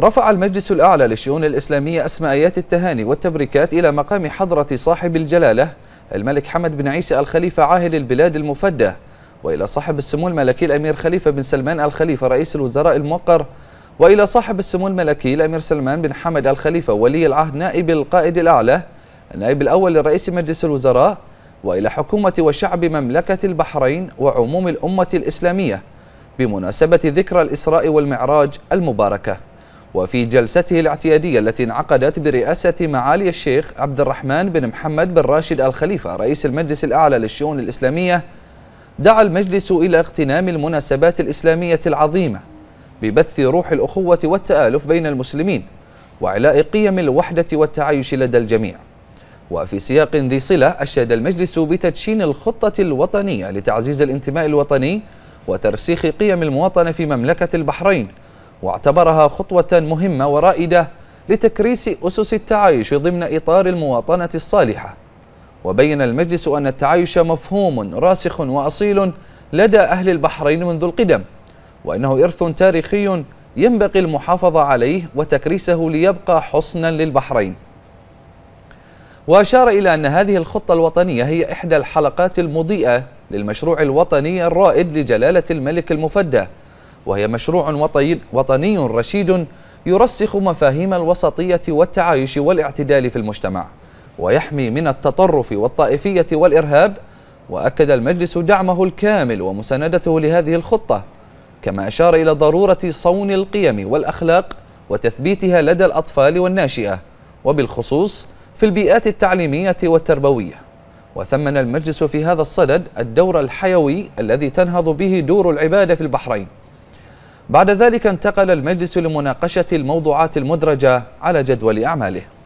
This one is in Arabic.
رفع المجلس الأعلى للشؤون الإسلامية أسماء آيات التهاني والتبريكات إلى مقام حضرة صاحب الجلالة الملك حمد بن عيسى الخليفة عاهل البلاد المفدى وإلى صاحب السمو الملكي الأمير خليفة بن سلمان الخليفة رئيس الوزراء الموقر وإلى صاحب السمو الملكي الأمير سلمان بن حمد الخليفة ولي العهد نائب القائد الأعلى النائب الأول لرئيس مجلس الوزراء وإلى حكومة وشعب مملكة البحرين وعموم الأمة الإسلامية بمناسبة ذكرى الإسراء والمعراج المباركة وفي جلسته الاعتيادية التي انعقدت برئاسة معالي الشيخ عبد الرحمن بن محمد بن راشد الخليفة رئيس المجلس الأعلى للشؤون الإسلامية دعا المجلس إلى اغتنام المناسبات الإسلامية العظيمة ببث روح الأخوة والتآلف بين المسلمين وعلاء قيم الوحدة والتعايش لدى الجميع وفي سياق ذي صلة أشاد المجلس بتدشين الخطة الوطنية لتعزيز الانتماء الوطني وترسيخ قيم المواطنة في مملكة البحرين واعتبرها خطوة مهمة ورائدة لتكريس أسس التعايش ضمن إطار المواطنة الصالحة وبين المجلس أن التعايش مفهوم راسخ وأصيل لدى أهل البحرين منذ القدم وأنه إرث تاريخي ينبغي المحافظة عليه وتكريسه ليبقى حصنا للبحرين وأشار إلى أن هذه الخطة الوطنية هي إحدى الحلقات المضيئة للمشروع الوطني الرائد لجلالة الملك المفدى وهي مشروع وطني رشيد يرسخ مفاهيم الوسطية والتعايش والاعتدال في المجتمع ويحمي من التطرف والطائفية والإرهاب وأكد المجلس دعمه الكامل ومساندته لهذه الخطة كما أشار إلى ضرورة صون القيم والأخلاق وتثبيتها لدى الأطفال والناشئة وبالخصوص في البيئات التعليمية والتربوية وثمن المجلس في هذا الصدد الدور الحيوي الذي تنهض به دور العبادة في البحرين بعد ذلك انتقل المجلس لمناقشة الموضوعات المدرجة على جدول أعماله